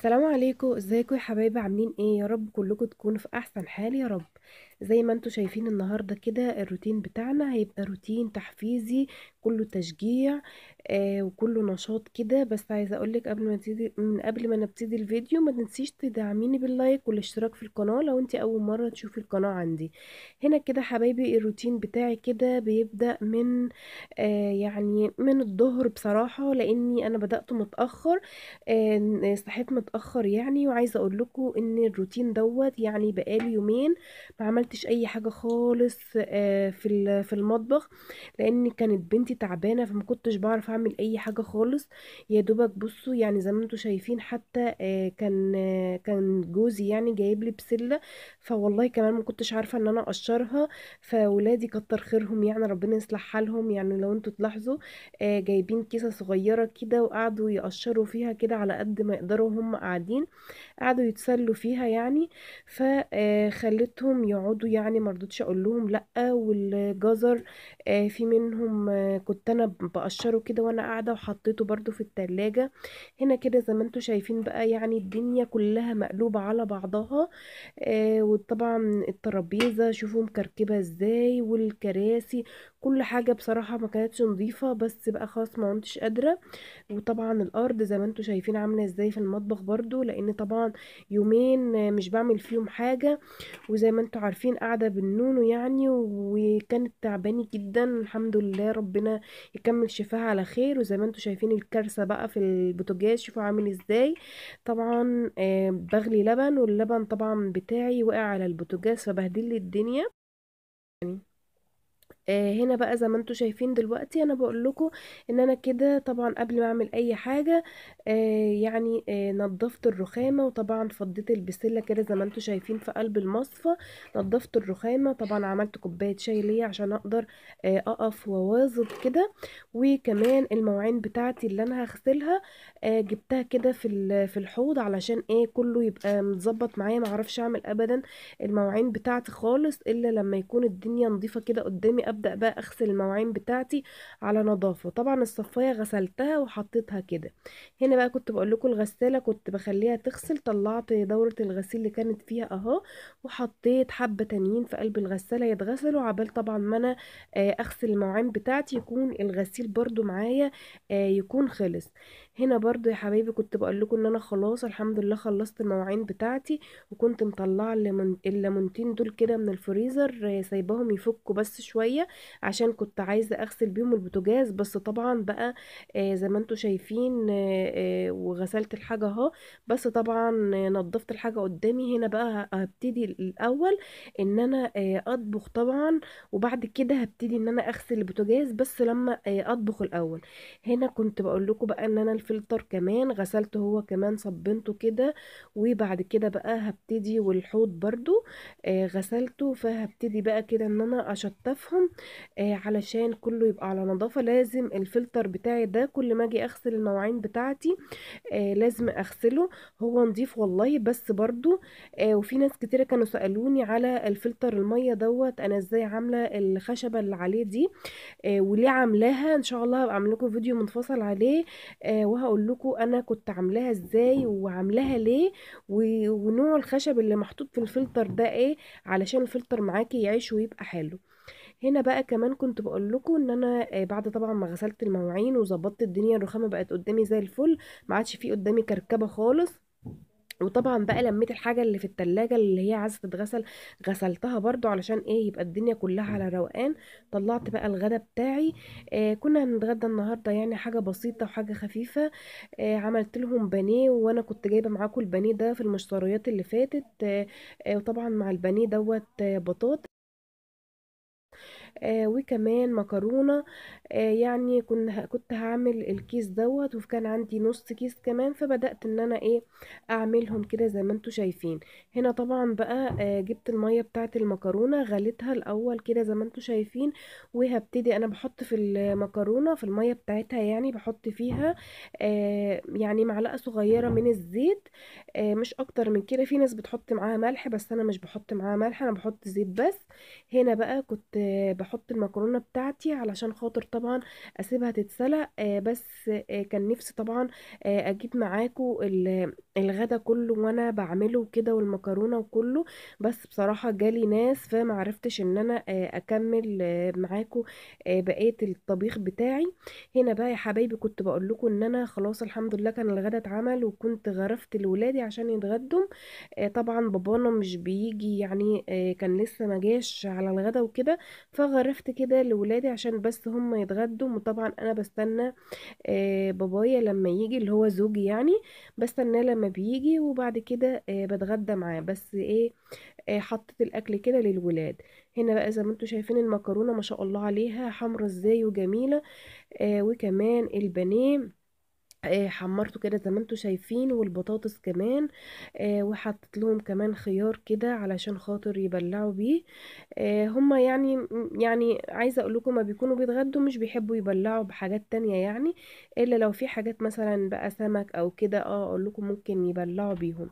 السلام عليكم ازيكم يا حبايبي عاملين ايه يا رب كلكم تكونوا في احسن حال يا رب زي ما انتوا شايفين النهاردة كده الروتين بتاعنا هيبقى روتين تحفيزي كله تشجيع آه وكله نشاط كده بس عايزة اقولك قبل ما تدي من قبل ما نبتدي الفيديو ما تنسيش تدعميني باللايك والاشتراك في القناة لو انت اول مرة تشوفي القناة عندي هنا كده حبايبي الروتين بتاعي كده بيبدأ من آه يعني من الظهر بصراحة لاني انا بدأت متأخر آه صحيت متأخر يعني وعايزة اقول لكم ان الروتين دوت يعني بقالي يومين ما عملت عملتش اي حاجه خالص آه، في في المطبخ لان كانت بنتي تعبانه فما كنتش بعرف اعمل اي حاجه خالص يا دوبك بصوا يعني زي ما انتم شايفين حتى آه، كان آه، كان جوزي يعني جايب لي بسله فوالله كمان ما كنتش عارفه ان انا اقشرها فولادي كتر خيرهم يعني ربنا يصلح حالهم يعني لو انتوا تلاحظوا جايبين كيسه صغيره كده وقعدوا يقشروا فيها كده على قد ما يقدروا هم قاعدين قعدوا يتسلوا فيها يعني فخلتهم يقعدوا برضو يعني مرضتش اقول لهم لا والجزر آه، في منهم آه، كنت انا بقشره كده وانا قاعده وحطيته برضو في التلاجة هنا كده زي ما انتم شايفين بقى يعني الدنيا كلها مقلوبه على بعضها آه، وطبعا الترابيزه شوفوا مكركبه ازاي والكراسي كل حاجة بصراحة ما كانتش نظيفة بس بقى خلاص ما عمتش قادرة وطبعا الأرض زي ما انتوا شايفين عاملة ازاي في المطبخ برضو لأن طبعا يومين مش بعمل فيهم حاجة وزي ما انتوا عارفين قاعدة بالنونو يعني وكانت تعبانة جدا الحمد لله ربنا يكمل شفاها على خير وزي ما انتوا شايفين الكارثة بقى في البوتجاز شوفوا عامل ازاي طبعا آه، بغلي لبن واللبن طبعا بتاعي وقع على البوتجاز فبهدل الدنيا يعني آه، هنا بقى زي ما انتوا شايفين دلوقتي انا بقول لكم ان انا كده طبعا قبل ما اعمل اي حاجه آه، يعني آه، نظفت الرخامه وطبعا فضيت البسله كده زي ما انتوا شايفين في قلب المصفى نظفت الرخامه طبعا عملت كوبايه شاي ليا عشان اقدر اقف واواظب كده وكمان المواعين بتاعتي اللي انا هغسلها جبتها كده في في الحوض علشان ايه كله يبقى متظبط معايا معرفش اعمل ابدا المواعين بتاعتي خالص الا لما يكون الدنيا نظيفه كده قدامي قبل هبدأ بقى أغسل المواعين بتاعتي على نظافة طبعا الصفاية غسلتها وحطيتها كده هنا بقى كنت بقول لكم الغسالة كنت بخليها تغسل طلعت دورة الغسيل اللي كانت فيها اهو وحطيت حبة تانيين في قلب الغسالة يتغسلوا عبال طبعا ما أنا آه، أغسل المواعين بتاعتي يكون الغسيل برضو معايا آه، يكون خلص هنا برضو يا حبايبي كنت بقول لكم ان انا خلاص الحمد لله خلصت المواعين بتاعتي وكنت مطلعه الليمونتين دول كده من الفريزر سايباهم يفكوا بس شويه عشان كنت عايزه اغسل بيهم البوتجاز بس طبعا بقى آه، زي ما انتم شايفين آه، آه، وغسلت الحاجه اهو بس طبعا نظفت الحاجه قدامي هنا بقى هبتدي الاول ان انا اطبخ طبعا وبعد كده هبتدي ان انا اغسل البوتجاز بس لما اطبخ الاول هنا كنت بقول لكم بقى ان انا الفلتر كمان غسلته هو كمان صبنته كده وبعد كده بقى هبتدي والحوض برضو آه غسلته فهبتدي بقى كده ان انا اشطفهم آه علشان كله يبقى على نظافة لازم الفلتر بتاعي ده كل ما اجي اغسل المواعين بتاعتي آه لازم اغسله هو نضيف والله بس برضو آه وفي ناس كتيرة كانوا سألوني على الفلتر المية دوت انا ازاي عاملة الخشبة اللي عليه دي آه وليه عاملاها ان شاء الله هبقى لكم فيديو منفصل عليه آه وهقول لكم انا كنت عاملاها ازاي وعاملاها ليه ونوع الخشب اللي محطوط في الفلتر ده ايه علشان الفلتر معاكي يعيش ويبقى حلو هنا بقى كمان كنت بقول لكم ان انا آه، بعد طبعا ما غسلت المواعين وظبطت الدنيا الرخامه بقت قدامي زي الفل ما عادش في قدامي كركبه خالص وطبعا بقى لميت الحاجه اللي في التلاجة اللي هي عايزه تتغسل غسلتها برضو علشان ايه يبقى الدنيا كلها على روقان طلعت بقى الغدا بتاعي آه كنا هنتغدى النهارده يعني حاجه بسيطه وحاجه خفيفه آه عملت لهم بانيه وانا كنت جايبه معاكم البانيه ده في المشتريات اللي فاتت آه آه وطبعا مع البانيه دوت آه آه وكمان مكرونة آه يعني كن كنت هعمل الكيس دوت وكان عندي نص كيس كمان فبدأت ان انا ايه اعملهم كده زي ما انتوا شايفين هنا طبعا بقى آه جبت المية بتاعت المكرونة غليتها الاول كده زي ما انتوا شايفين وهبتدي انا بحط في المكرونة في المية بتاعتها يعني بحط فيها آه يعني معلقة صغيرة من الزيت آه مش اكتر من كده في ناس بتحط معاها ملح بس انا مش بحط معاها ملح انا بحط زيت بس هنا بقى كنت بحط آه، احط المكرونه بتاعتي علشان خاطر طبعا اسيبها تتسلق آه، بس آه، كان نفسي طبعا آه، اجيب معاكم الغدا كله وانا بعمله كده والمكرونه وكله بس بصراحه جالي ناس فما عرفتش ان انا آه، اكمل آه، معاكم آه، بقيه الطبيخ بتاعي هنا بقى يا حبايبي كنت بقول لكم ان انا خلاص الحمد لله كان الغدا اتعمل وكنت غرفت لولادي عشان يتغدوا طبعا بابانا مش بيجي يعني كان لسه ما جاش على الغدا وكده فغرفت كده لولادي عشان بس هم يتغدوا وطبعا انا بستنى بابايا لما يجي اللي هو زوجي يعني بستناه لما بيجي وبعد كده آه بتغدى معاه بس ايه آه حطيت الاكل كده للولاد هنا بقى زي ما انتم شايفين المكرونه ما شاء الله عليها حمرا ازاي وجميله آه وكمان البانيه حمرته كده زي ما انتوا شايفين والبطاطس كمان وحطيت لهم كمان خيار كده علشان خاطر يبلعوا بيه هما يعني يعني عايزه اقول لكم ما بيكونوا بيتغدوا مش بيحبوا يبلعوا بحاجات تانية يعني الا لو في حاجات مثلا بقى سمك او كده اه اقول لكم ممكن يبلعوا بيهم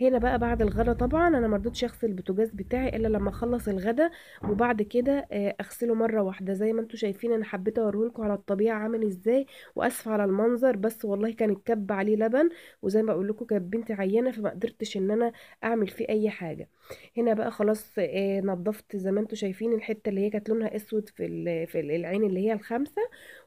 هنا بقى بعد الغدا طبعا انا مرضتش اغسل البوتاجاز بتاعي الا لما اخلص الغدا وبعد كده اغسله مره واحده زي ما انتوا شايفين انا حبيت لكم على الطبيعه عامل ازاي واسف على المنظر بس والله كان الكب عليه لبن وزي ما بقول لكم كانت بنتي عيانه فما قدرتش ان انا اعمل فيه اي حاجه هنا بقى خلاص آه نضفت زي ما انتم شايفين الحته اللي هي كانت لونها اسود في في العين اللي هي الخامسه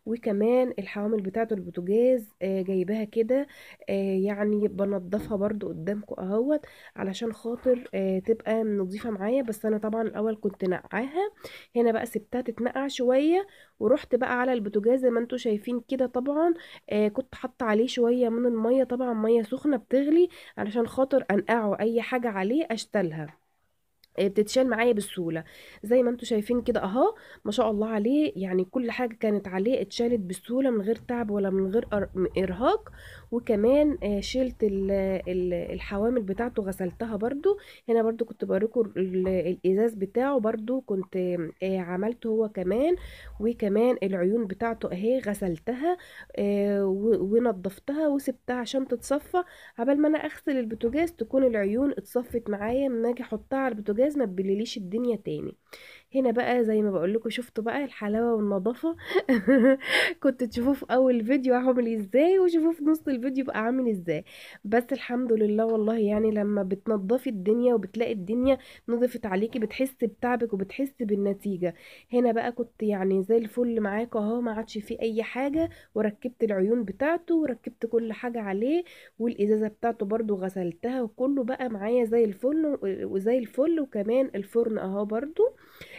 وكمان الحوامل بتاعه البوتاجاز آه جايباها كده آه يعني بنضفها برده قدامكم اهوت علشان خاطر آه تبقى نظيفه معايا بس انا طبعا الاول كنت نقعاها هنا بقى سبتها تتنقع شويه ورحت بقى على البوتاجاز زي ما انتم شايفين كده طبعا آه كنت حاطه عليه شويه من الميه طبعا ميه سخنه بتغلي علشان خاطر انقعه اي حاجه عليه اشتلها آه، بتتشال معايا بالسهولة زي ما انتوا شايفين كده اهو ما شاء الله عليه يعني كل حاجة كانت عليه اتشالت بسهولة من غير تعب ولا من غير ارهاق وكمان آه، شلت الحوامل بتاعته غسلتها برده هنا برده كنت بوريكم الازاز بتاعه برده كنت آه، عملته هو كمان وكمان العيون بتاعته اهي غسلتها ونضفتها وسبتها عشان تتصفى عبال ما انا اغسل البوتاجاز تكون العيون اتصفت معايا لما اجي احطها على البوتاجاز الأحداث ما تبلليش الدنيا تاني هنا بقى زي ما بقول لكم شفتوا بقى الحلاوة والنظافة كنت تشوفوه في أول فيديو عامل ازاي وشوفوه في نص الفيديو بقى عامل ازاي بس الحمد لله والله يعني لما بتنضفي الدنيا وبتلاقي الدنيا نضفت عليكي بتحسي بتعبك وبتحسي بالنتيجة هنا بقى كنت يعني زي الفل معاك اهو ما عادش فيه أي حاجة وركبت العيون بتاعته وركبت كل حاجة عليه والإزازة بتاعته برده غسلتها وكله بقى معايا زي الفل وزي الفل وكمان الفرن اهو برضو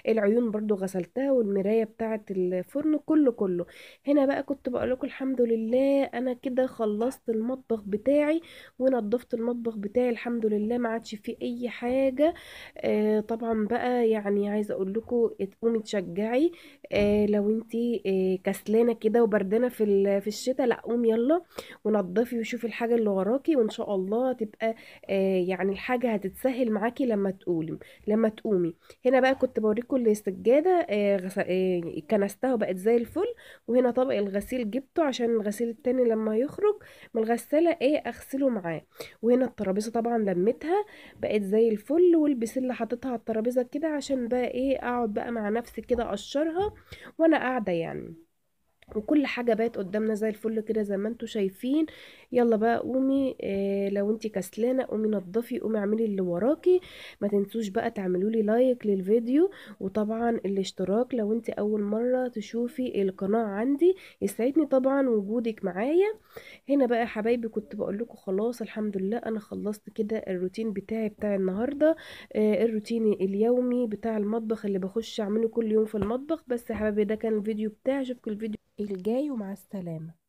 العيون برضو غسلتها والمراية بتاعة الفرن كله كله هنا بقى كنت بقول لكم الحمد لله انا كده خلصت المطبخ بتاعي ونظفت المطبخ بتاعي الحمد لله ما عادش فيه اي حاجة آه طبعا بقى يعني عايزة اقول لكم تقومي تشجعي آه لو انتي آه كسلانة كده وبردانة في في الشتاء لا قومي يلا ونظفي وشوفي الحاجة اللي وراكي وان شاء الله تبقى آه يعني الحاجة هتتسهل معاكي لما تقولي لما تقومي هنا بقى كنت بوريكم السجاده آه غس... آه كنستها بقت زي الفل وهنا طبق الغسيل جبته عشان الغسيل التاني لما يخرج من الغساله ايه اغسله معاه وهنا الترابيزه طبعا لميتها بقت زي الفل والبسله حطيتها على الترابيزه كده عشان بقى ايه اقعد بقى مع نفسي كده اقشرها وانا قاعده يعني وكل حاجة بقت قدامنا زي الفل كده زي ما انتوا شايفين يلا بقى قومي اه لو انتي كسلانة قومي نضفي قومي اعملي اللي وراكي ما تنسوش بقى تعملوا لي لايك للفيديو وطبعا الاشتراك لو انتي اول مرة تشوفي القناة عندي يسعدني طبعا وجودك معايا هنا بقى يا حبايبي كنت بقول لكم خلاص الحمد لله انا خلصت كده الروتين بتاعي بتاع النهاردة اه الروتين اليومي بتاع المطبخ اللي بخش اعمله كل يوم في المطبخ بس يا حبايبي ده كان الفيديو بتاعي اشوفك الفيديو الجاي ومع السلامة